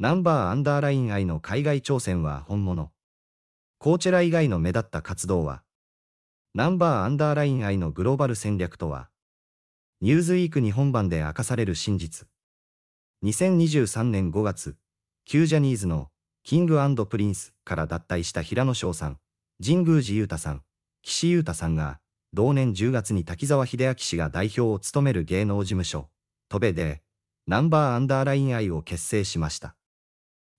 ナンバーアンダーライン愛の海外挑戦は本物。コーチェラ以外の目立った活動は、ナンバーアンダーライン愛のグローバル戦略とは、ニューズウィーク日本版で明かされる真実。2023年5月、旧ジャニーズのキングプリンスから脱退した平野翔さん、神宮寺勇太さん、岸優太さんが、同年10月に滝沢秀明氏が代表を務める芸能事務所、戸部で、ナンバーアンダーライン愛を結成しました。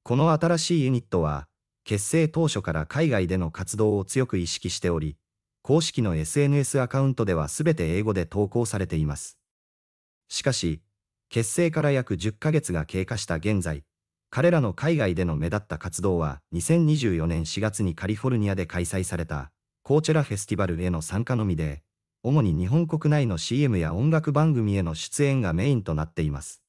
この新しいユニットは、結成当初から海外での活動を強く意識しており、公式の SNS アカウントでは全て英語で投稿されています。しかし、結成から約10ヶ月が経過した現在、彼らの海外での目立った活動は2024年4月にカリフォルニアで開催されたコーチェラフェスティバルへの参加のみで、主に日本国内の CM や音楽番組への出演がメインとなっています。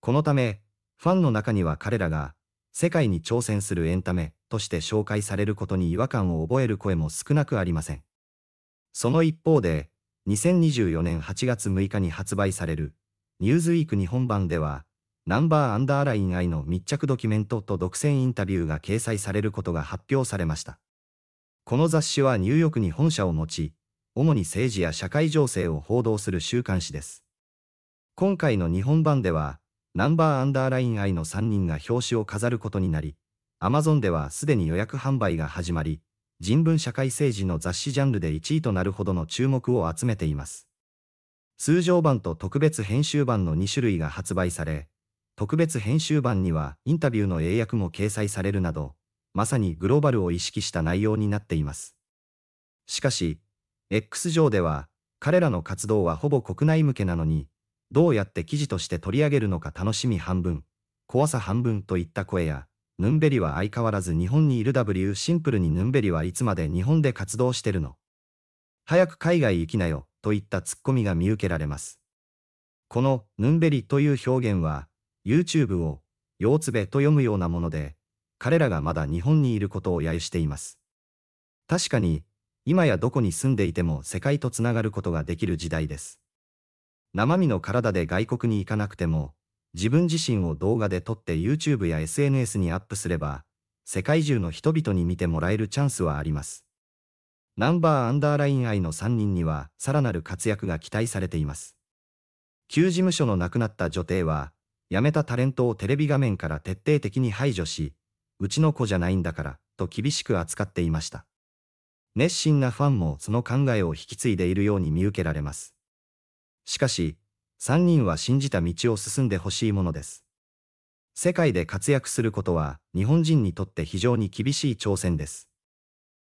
このため、ファンの中には彼らが世界に挑戦するエンタメとして紹介されることに違和感を覚える声も少なくありません。その一方で、2024年8月6日に発売される、ニューズウィーク日本版では、ナンバーアンダーライン愛の密着ドキュメントと独占インタビューが掲載されることが発表されました。この雑誌はニューヨークに本社を持ち、主に政治や社会情勢を報道する週刊誌です。今回の日本版では、ナンバーアンダーライン I の3人が表紙を飾ることになり、Amazon ではすでに予約販売が始まり、人文社会政治の雑誌ジャンルで1位となるほどの注目を集めています。通常版と特別編集版の2種類が発売され、特別編集版にはインタビューの英訳も掲載されるなど、まさにグローバルを意識した内容になっています。しかし、X 上では、彼らの活動はほぼ国内向けなのに、どうやって記事として取り上げるのか楽しみ半分、怖さ半分といった声や、ヌンベリは相変わらず日本にいる W シンプルにヌンベリはいつまで日本で活動してるの早く海外行きなよといったツッコミが見受けられます。このヌンベリという表現は YouTube をようつべと読むようなもので彼らがまだ日本にいることを揶揄しています。確かに今やどこに住んでいても世界とつながることができる時代です。生身の体で外国に行かなくても、自分自身を動画で撮って YouTube や SNS にアップすれば、世界中の人々に見てもらえるチャンスはあります。ナンバーアンダーライン愛の3人には、さらなる活躍が期待されています。旧事務所の亡くなった女帝は、辞めたタレントをテレビ画面から徹底的に排除し、うちの子じゃないんだから、と厳しく扱っていました。熱心なファンもその考えを引き継いでいるように見受けられます。しかし、3人は信じた道を進んでほしいものです。世界で活躍することは日本人にとって非常に厳しい挑戦です。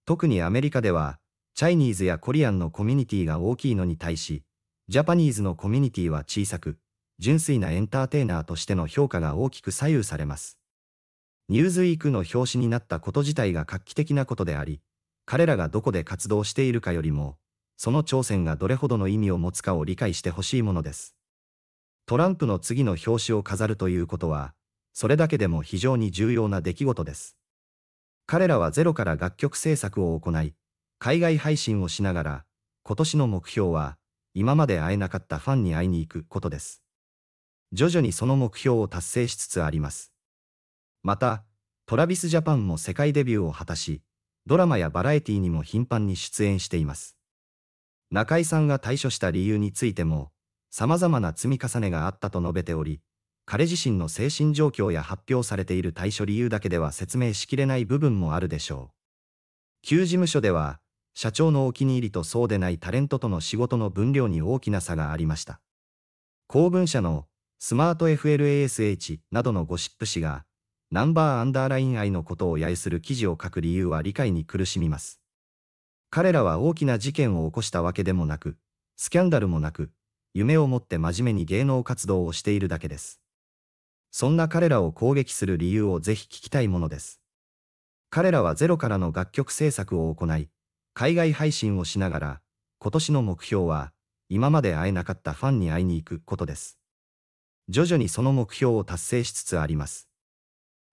特にアメリカでは、チャイニーズやコリアンのコミュニティが大きいのに対し、ジャパニーズのコミュニティは小さく、純粋なエンターテイナーとしての評価が大きく左右されます。ニューズウィークの表紙になったこと自体が画期的なことであり、彼らがどこで活動しているかよりも、その挑戦がどれほどの意味を持つかを理解してほしいものです。トランプの次の表紙を飾るということは、それだけでも非常に重要な出来事です。彼らはゼロから楽曲制作を行い、海外配信をしながら、今年の目標は、今まで会えなかったファンに会いに行くことです。徐々にその目標を達成しつつあります。また、トラビスジャパンも世界デビューを果たし、ドラマやバラエティにも頻繁に出演しています。中井さんが退所した理由についても、様々な積み重ねがあったと述べており、彼自身の精神状況や発表されている対処理由だけでは説明しきれない部分もあるでしょう。旧事務所では、社長のお気に入りとそうでないタレントとの仕事の分量に大きな差がありました。公文社のスマート FLASH などのゴシップ誌が、ナンバーアンダーライン愛のことを揶揄する記事を書く理由は理解に苦しみます。彼らは大きな事件を起こしたわけでもなく、スキャンダルもなく、夢を持って真面目に芸能活動をしているだけです。そんな彼らを攻撃する理由をぜひ聞きたいものです。彼らはゼロからの楽曲制作を行い、海外配信をしながら、今年の目標は、今まで会えなかったファンに会いに行くことです。徐々にその目標を達成しつつあります。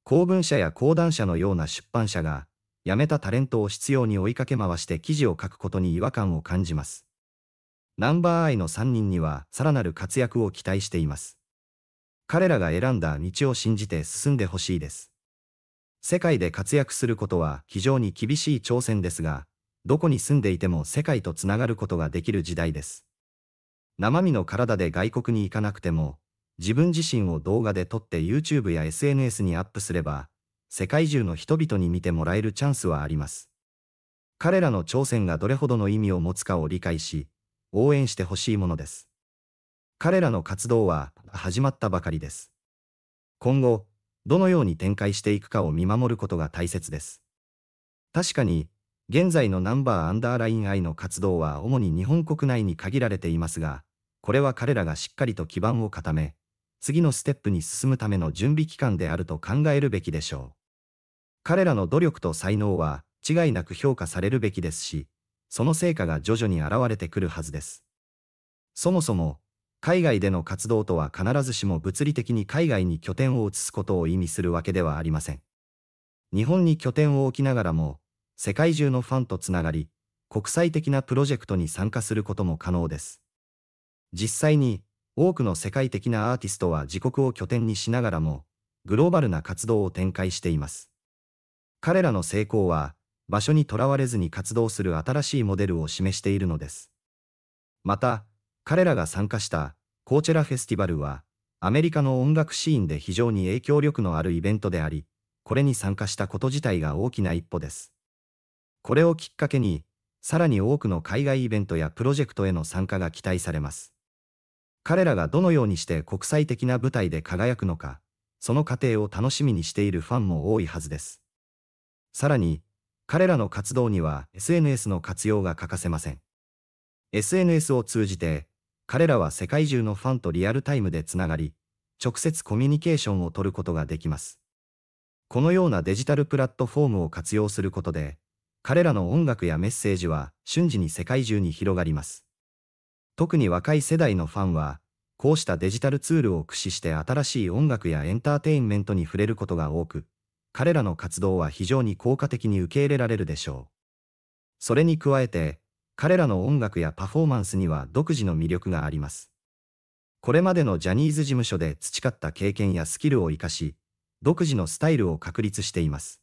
公文社や講談社のような出版社が、辞めたタレントを執拗に追いかけ回して記事を書くことに違和感を感じます。ナンバーアイの3人にはさらなる活躍を期待しています。彼らが選んだ道を信じて進んでほしいです。世界で活躍することは非常に厳しい挑戦ですが、どこに住んでいても世界とつながることができる時代です。生身の体で外国に行かなくても、自分自身を動画で撮って YouTube や SNS にアップすれば、世界中の人々に見てもらえるチャンスはあります。彼らの挑戦がどれほどの意味を持つかを理解し、応援してほしいものです。彼らの活動は始まったばかりです。今後、どのように展開していくかを見守ることが大切です。確かに、現在のナンバーアンダーライン I の活動は主に日本国内に限られていますが、これは彼らがしっかりと基盤を固め、次のステップに進むための準備期間であると考えるべきでしょう。彼らの努力と才能は違いなく評価されるべきですし、その成果が徐々に現れてくるはずです。そもそも、海外での活動とは必ずしも物理的に海外に拠点を移すことを意味するわけではありません。日本に拠点を置きながらも、世界中のファンとつながり、国際的なプロジェクトに参加することも可能です。実際に、多くの世界的なアーティストは自国を拠点にしながらも、グローバルな活動を展開しています。彼らの成功は、場所にとらわれずに活動する新しいモデルを示しているのです。また、彼らが参加したコーチェラフェスティバルは、アメリカの音楽シーンで非常に影響力のあるイベントであり、これに参加したこと自体が大きな一歩です。これをきっかけに、さらに多くの海外イベントやプロジェクトへの参加が期待されます。彼らがどのようにして国際的な舞台で輝くのか、その過程を楽しみにしているファンも多いはずです。さらに、彼らの活動には SNS の活用が欠かせません。SNS を通じて、彼らは世界中のファンとリアルタイムでつながり、直接コミュニケーションを取ることができます。このようなデジタルプラットフォームを活用することで、彼らの音楽やメッセージは瞬時に世界中に広がります。特に若い世代のファンは、こうしたデジタルツールを駆使して新しい音楽やエンターテインメントに触れることが多く、彼らの活動は非常に効果的に受け入れられるでしょう。それに加えて、彼らの音楽やパフォーマンスには独自の魅力があります。これまでのジャニーズ事務所で培った経験やスキルを活かし、独自のスタイルを確立しています。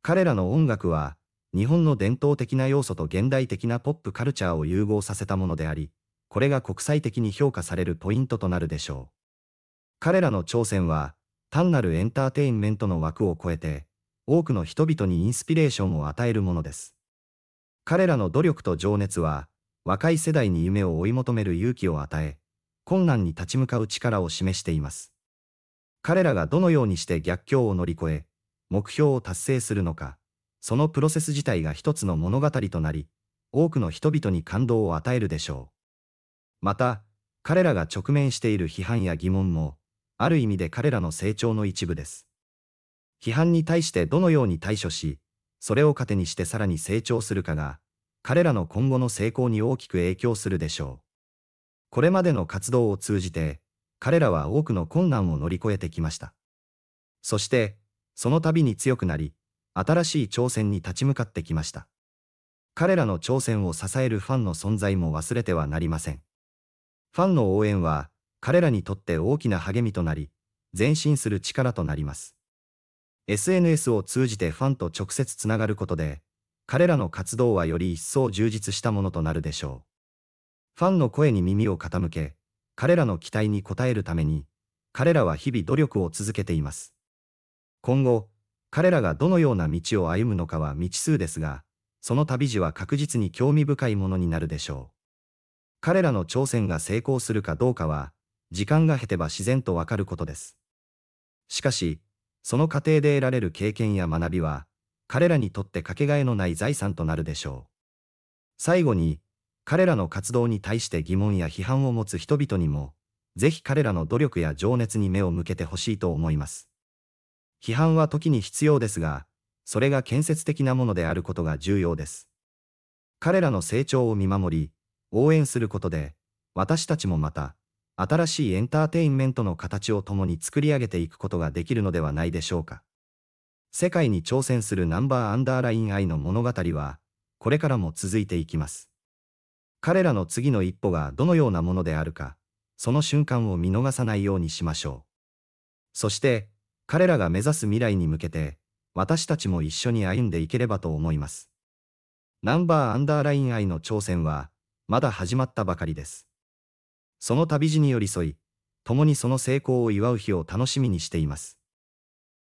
彼らの音楽は、日本の伝統的な要素と現代的なポップカルチャーを融合させたものであり、これが国際的に評価されるポイントとなるでしょう。彼らの挑戦は、単なるエンターテインメントの枠を超えて、多くの人々にインスピレーションを与えるものです。彼らの努力と情熱は、若い世代に夢を追い求める勇気を与え、困難に立ち向かう力を示しています。彼らがどのようにして逆境を乗り越え、目標を達成するのか、そのプロセス自体が一つの物語となり、多くの人々に感動を与えるでしょう。また、彼らが直面している批判や疑問も、ある意味で彼らの成長の一部です。批判に対してどのように対処し、それを糧にしてさらに成長するかが、彼らの今後の成功に大きく影響するでしょう。これまでの活動を通じて、彼らは多くの困難を乗り越えてきました。そして、その度に強くなり、新しい挑戦に立ち向かってきました。彼らの挑戦を支えるファンの存在も忘れてはなりません。ファンの応援は、彼らにとって大きな励みとなり、前進する力となります。SNS を通じてファンと直接つながることで、彼らの活動はより一層充実したものとなるでしょう。ファンの声に耳を傾け、彼らの期待に応えるために、彼らは日々努力を続けています。今後、彼らがどのような道を歩むのかは未知数ですが、その旅路は確実に興味深いものになるでしょう。彼らの挑戦が成功するかどうかは、時間が経てば自然とわかることです。しかし、その過程で得られる経験や学びは、彼らにとってかけがえのない財産となるでしょう。最後に、彼らの活動に対して疑問や批判を持つ人々にも、ぜひ彼らの努力や情熱に目を向けてほしいと思います。批判は時に必要ですが、それが建設的なものであることが重要です。彼らの成長を見守り、応援することで、私たちもまた、新しいエンターテインメントの形を共に作り上げていくことができるのではないでしょうか。世界に挑戦するナンバーアンダーライン愛の物語は、これからも続いていきます。彼らの次の一歩がどのようなものであるか、その瞬間を見逃さないようにしましょう。そして、彼らが目指す未来に向けて、私たちも一緒に歩んでいければと思います。ナンバーアンダーライン愛の挑戦は、まだ始まったばかりです。その旅路に寄り添い、共にその成功を祝う日を楽しみにしています。